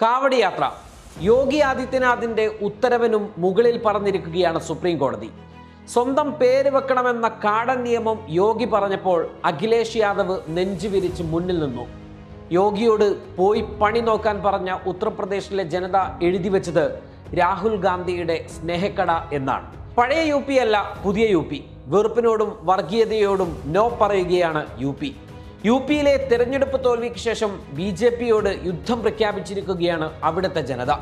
കാവടി യാത്ര യോഗി ആദിത്യനാഥിന്റെ ഉത്തരവിനും മുകളിൽ പറഞ്ഞിരിക്കുകയാണ് സുപ്രീം കോടതി സ്വന്തം പേര് വെക്കണമെന്ന കാടൻ നിയമം യോഗി പറഞ്ഞപ്പോൾ അഖിലേഷ് യാദവ് നെഞ്ചുവിരിച്ച് മുന്നിൽ നിന്നു യോഗിയോട് പോയി പണി നോക്കാൻ പറഞ്ഞ ഉത്തർപ്രദേശിലെ ജനത എഴുതി വെച്ചത് രാഹുൽ ഗാന്ധിയുടെ സ്നേഹക്കട എന്നാണ് പഴയ യു അല്ല പുതിയ യു വെറുപ്പിനോടും വർഗീയതയോടും നോ പറയുകയാണ് യു യു പിയിലെ തെരഞ്ഞെടുപ്പ് തോൽവിക്ക് ശേഷം ബി ജെ പിയോട് യുദ്ധം പ്രഖ്യാപിച്ചിരിക്കുകയാണ് അവിടുത്തെ ജനത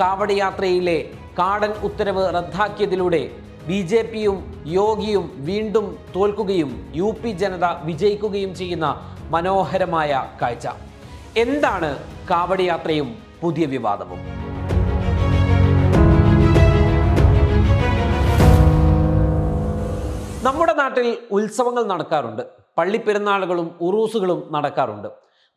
കാവടയാത്രയിലെ കാടൻ ഉത്തരവ് റദ്ദാക്കിയതിലൂടെ ബി ജെ പിയും യോഗിയും വീണ്ടും തോൽക്കുകയും യു പി ജനത വിജയിക്കുകയും ചെയ്യുന്ന മനോഹരമായ കാഴ്ച എന്താണ് കാവടയാത്രയും പുതിയ വിവാദവും നമ്മുടെ നാട്ടിൽ ഉത്സവങ്ങൾ നടക്കാറുണ്ട് പള്ളിപ്പെരുന്നാളുകളും ഉറൂസുകളും നടക്കാറുണ്ട്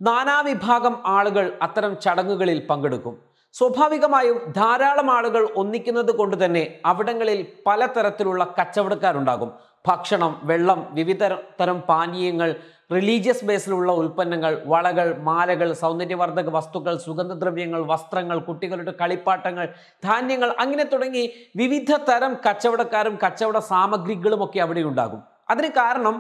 നാനാവിഭാഗം ആളുകൾ അത്തരം ചടങ്ങുകളിൽ പങ്കെടുക്കും സ്വാഭാവികമായും ധാരാളം ആളുകൾ ഒന്നിക്കുന്നത് കൊണ്ട് തന്നെ അവിടങ്ങളിൽ പലതരത്തിലുള്ള കച്ചവടക്കാരുണ്ടാകും ഭക്ഷണം വെള്ളം വിവിധ തരം പാനീയങ്ങൾ റിലീജിയസ് ബേസിലുള്ള ഉൽപ്പന്നങ്ങൾ വളകൾ മാലകൾ സൗന്ദര്യവർദ്ധക വസ്തുക്കൾ സുഗന്ധദ്രവ്യങ്ങൾ വസ്ത്രങ്ങൾ കുട്ടികളുടെ കളിപ്പാട്ടങ്ങൾ ധാന്യങ്ങൾ അങ്ങനെ തുടങ്ങി വിവിധ തരം കച്ചവടക്കാരും കച്ചവട ഒക്കെ അവിടെ ഉണ്ടാകും അതിന് കാരണം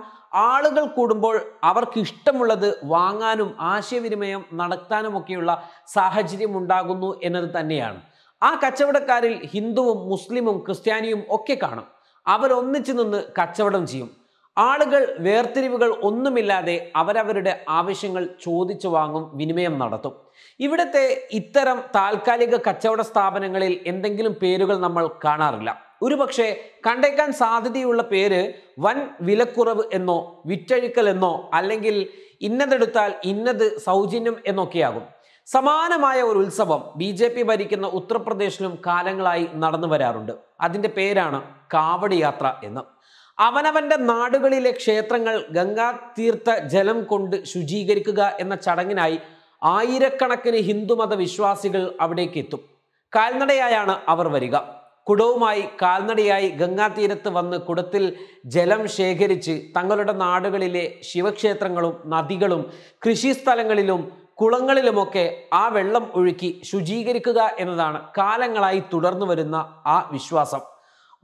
ആളുകൾ കൂടുമ്പോൾ അവർക്ക് ഇഷ്ടമുള്ളത് വാങ്ങാനും ആശയവിനിമയം നടത്താനുമൊക്കെയുള്ള സാഹചര്യം ഉണ്ടാകുന്നു എന്നത് തന്നെയാണ് ആ കച്ചവടക്കാരിൽ ഹിന്ദുവും മുസ്ലിമും ക്രിസ്ത്യാനിയും ഒക്കെ കാണും അവരൊന്നിച്ചു നിന്ന് കച്ചവടം ചെയ്യും ആളുകൾ വേർതിരിവുകൾ ഒന്നുമില്ലാതെ അവരവരുടെ ആവശ്യങ്ങൾ ചോദിച്ചു വാങ്ങും വിനിമയം നടത്തും ഇവിടുത്തെ ഇത്തരം താൽക്കാലിക കച്ചവട സ്ഥാപനങ്ങളിൽ എന്തെങ്കിലും പേരുകൾ നമ്മൾ കാണാറില്ല പക്ഷേ കണ്ടേക്കാൻ സാധ്യതയുള്ള പേര് വൻ വിലക്കുറവ് എന്നോ വിറ്റഴിക്കൽ എന്നോ അല്ലെങ്കിൽ ഇന്നതെടുത്താൽ ഇന്നത് സൗജന്യം എന്നൊക്കെയാകും സമാനമായ ഒരു ഉത്സവം ബി ജെ പി ഭരിക്കുന്ന ഉത്തർപ്രദേശിലും കാലങ്ങളായി നടന്നു വരാറുണ്ട് അതിൻ്റെ പേരാണ് കാവടി യാത്ര എന്ന് അവനവൻ്റെ നാടുകളിലെ ക്ഷേത്രങ്ങൾ ഗംഗാ തീർത്ഥ ജലം കൊണ്ട് ശുചീകരിക്കുക എന്ന ചടങ്ങിനായി ആയിരക്കണക്കിന് ഹിന്ദുമത വിശ്വാസികൾ അവിടേക്ക് എത്തും കാൽനടയായാണ് അവർ വരിക കുടവുമായി കാൽനടയായി ഗംഗാതീരത്ത് വന്ന് കുടത്തിൽ ജലം ശേഖരിച്ച് തങ്ങളുടെ നാടുകളിലെ ശിവക്ഷേത്രങ്ങളും നദികളും കൃഷിസ്ഥലങ്ങളിലും കുളങ്ങളിലുമൊക്കെ ആ വെള്ളം ഒഴുക്കി ശുചീകരിക്കുക എന്നതാണ് കാലങ്ങളായി തുടർന്നു വരുന്ന ആ വിശ്വാസം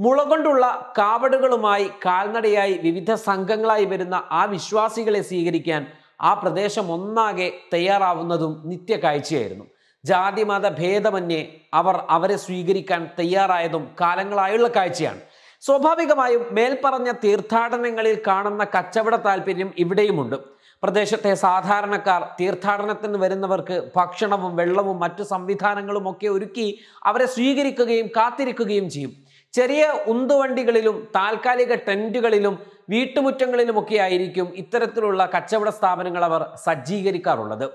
മുള കൊണ്ടുള്ള കാവടുകളുമായി കാൽനടയായി വിവിധ സംഘങ്ങളായി വരുന്ന ആ വിശ്വാസികളെ സ്വീകരിക്കാൻ ആ പ്രദേശം ഒന്നാകെ തയ്യാറാവുന്നതും നിത്യകാഴ്ചയായിരുന്നു ജാതിമത ഭേദമന്യേ അവർ അവരെ സ്വീകരിക്കാൻ തയ്യാറായതും കാലങ്ങളായുള്ള കാഴ്ചയാണ് സ്വാഭാവികമായും മേൽപ്പറഞ്ഞ തീർത്ഥാടനങ്ങളിൽ കാണുന്ന കച്ചവട താല്പര്യം ഇവിടെയുമുണ്ട് പ്രദേശത്തെ സാധാരണക്കാർ തീർത്ഥാടനത്തിന് വരുന്നവർക്ക് ഭക്ഷണവും വെള്ളവും മറ്റു സംവിധാനങ്ങളും ഒക്കെ ഒരുക്കി അവരെ സ്വീകരിക്കുകയും കാത്തിരിക്കുകയും ചെയ്യും ചെറിയ ഉന്തുവണ്ടികളിലും താൽക്കാലിക ടെൻറ്റുകളിലും വീട്ടുമുറ്റങ്ങളിലുമൊക്കെ ആയിരിക്കും ഇത്തരത്തിലുള്ള കച്ചവട സ്ഥാപനങ്ങൾ അവർ സജ്ജീകരിക്കാറുള്ളത്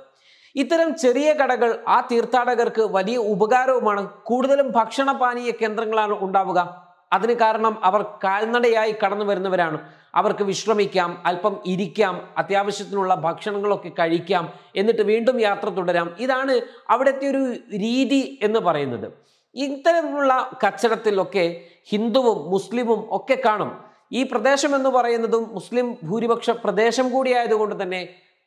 ഇത്തരം ചെറിയ കടകൾ ആ തീർത്ഥാടകർക്ക് വലിയ ഉപകാരവുമാണ് കൂടുതലും ഭക്ഷണപാനീയ കേന്ദ്രങ്ങളാണ് ഉണ്ടാവുക അതിന് കാരണം അവർ കാൽനടയായി കടന്നു വരുന്നവരാണ് അവർക്ക് വിശ്രമിക്കാം അല്പം ഇരിക്കാം അത്യാവശ്യത്തിനുള്ള ഭക്ഷണങ്ങളൊക്കെ കഴിക്കാം എന്നിട്ട് വീണ്ടും യാത്ര തുടരാം ഇതാണ് അവിടുത്തെ ഒരു രീതി എന്ന് പറയുന്നത് ഇത്തരത്തിലുള്ള കച്ചടത്തിലൊക്കെ ഹിന്ദുവും മുസ്ലിമും ഒക്കെ കാണും ഈ പ്രദേശം എന്ന് പറയുന്നതും മുസ്ലിം ഭൂരിപക്ഷ പ്രദേശം കൂടിയായതുകൊണ്ട് തന്നെ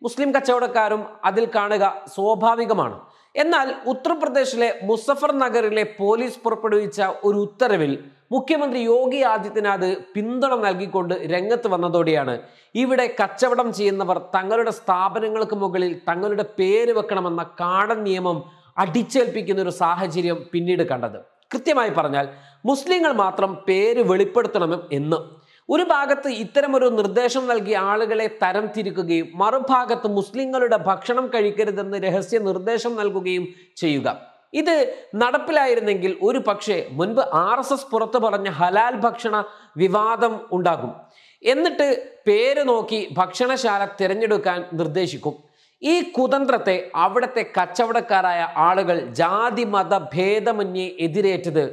മുസ്ലിം കച്ചവടക്കാരും അതിൽ കാണുക സ്വാഭാവികമാണ് എന്നാൽ ഉത്തർപ്രദേശിലെ മുസഫർ നഗറിലെ പോലീസ് പുറപ്പെടുവിച്ച ഒരു ഉത്തരവിൽ മുഖ്യമന്ത്രി യോഗി ആദിത്യനാഥ് പിന്തുണ നൽകിക്കൊണ്ട് രംഗത്ത് വന്നതോടെയാണ് ഇവിടെ കച്ചവടം ചെയ്യുന്നവർ തങ്ങളുടെ സ്ഥാപനങ്ങൾക്ക് മുകളിൽ തങ്ങളുടെ പേര് വെക്കണമെന്ന കാടൻ നിയമം അടിച്ചേൽപ്പിക്കുന്ന ഒരു സാഹചര്യം പിന്നീട് കണ്ടത് കൃത്യമായി പറഞ്ഞാൽ മുസ്ലിങ്ങൾ മാത്രം പേര് വെളിപ്പെടുത്തണം എന്ന് ഒരു ഭാഗത്ത് ഇത്തരമൊരു നിർദ്ദേശം നൽകി ആളുകളെ തരം തിരിക്കുകയും മറുഭാഗത്ത് മുസ്ലിങ്ങളുടെ ഭക്ഷണം കഴിക്കരുതെന്ന് രഹസ്യ നിർദ്ദേശം നൽകുകയും ചെയ്യുക ഇത് നടപ്പിലായിരുന്നെങ്കിൽ ഒരു പക്ഷേ മുൻപ് ആർ എസ് എസ് പുറത്തു പറഞ്ഞ ഹലാൽ ഭക്ഷണ വിവാദം ഉണ്ടാകും എന്നിട്ട് പേര് നോക്കി ഭക്ഷണശാല തിരഞ്ഞെടുക്കാൻ നിർദ്ദേശിക്കും ഈ കുതന്ത്രത്തെ അവിടുത്തെ കച്ചവടക്കാരായ ആളുകൾ ജാതി മത ഭേദമന്യേ എതിരേറ്റത്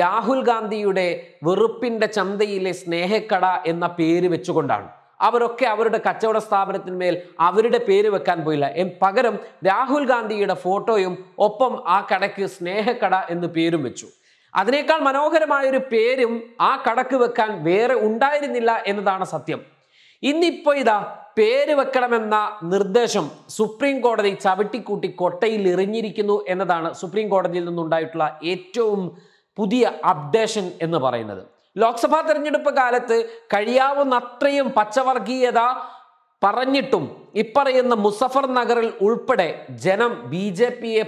രാഹുൽ ഗാന്ധിയുടെ വെറുപ്പിന്റെ ചന്തയിലെ സ്നേഹക്കട എന്ന പേര് വെച്ചുകൊണ്ടാണ് അവരൊക്കെ അവരുടെ കച്ചവട സ്ഥാപനത്തിന്മേൽ അവരുടെ പേര് വെക്കാൻ പോയില്ല പകരം രാഹുൽ ഗാന്ധിയുടെ ഫോട്ടോയും ഒപ്പം ആ കടയ്ക്ക് സ്നേഹക്കട എന്ന് പേരും വെച്ചു അതിനേക്കാൾ മനോഹരമായ ഒരു പേരും ആ കടക്ക് വെക്കാൻ വേറെ ഉണ്ടായിരുന്നില്ല എന്നതാണ് സത്യം ഇന്നിപ്പോ ഇതാ പേര് വെക്കണമെന്ന നിർദ്ദേശം സുപ്രീം കോടതി ചവിട്ടിക്കൂട്ടി കൊട്ടയിൽ എറിഞ്ഞിരിക്കുന്നു എന്നതാണ് സുപ്രീം കോടതിയിൽ നിന്നുണ്ടായിട്ടുള്ള ഏറ്റവും പുതിയ അപ്ഡേഷൻ എന്ന് പറയുന്നത് ലോക്സഭാ തെരഞ്ഞെടുപ്പ് കാലത്ത് കഴിയാവുന്നത്രയും പച്ചവർഗീയത പറഞ്ഞിട്ടും ഇപ്പറയുന്ന മുസഫർ നഗറിൽ ഉൾപ്പെടെ ജനം ബി ജെ പിയെ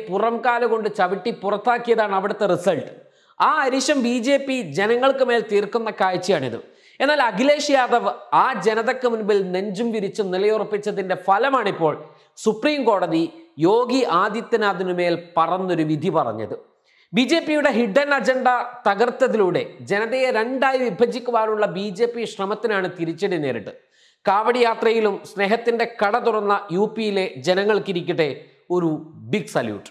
കൊണ്ട് ചവിട്ടി പുറത്താക്കിയതാണ് അവിടുത്തെ റിസൾട്ട് ആ അരിശം ബി ജെ പി ജനങ്ങൾക്ക് മേൽ തീർക്കുന്ന കാഴ്ചയാണിത് എന്നാൽ അഖിലേഷ് യാദവ് ആ ജനതയ്ക്ക് മുൻപിൽ നെഞ്ചും വിരിച്ചും നിലയുറപ്പിച്ചതിൻ്റെ ഫലമാണിപ്പോൾ സുപ്രീം കോടതി യോഗി ആദിത്യനാഥിനു മേൽ പറന്നൊരു വിധി പറഞ്ഞത് ബി ജെ പിയുടെ ഹിഡൻ അജണ്ട തകർത്തതിലൂടെ ജനതയെ രണ്ടായി വിഭജിക്കുവാനുള്ള ബി ജെ പി ശ്രമത്തിനാണ് തിരിച്ചടി നേരിട്ട് കാവടി യാത്രയിലും സ്നേഹത്തിന്റെ കട തുറന്ന യു പിയിലെ ജനങ്ങൾക്കിരിക്കട്ടെ ഒരു big salute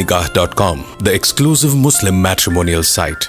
Nigah dot com the exclusive muslim matrimonial site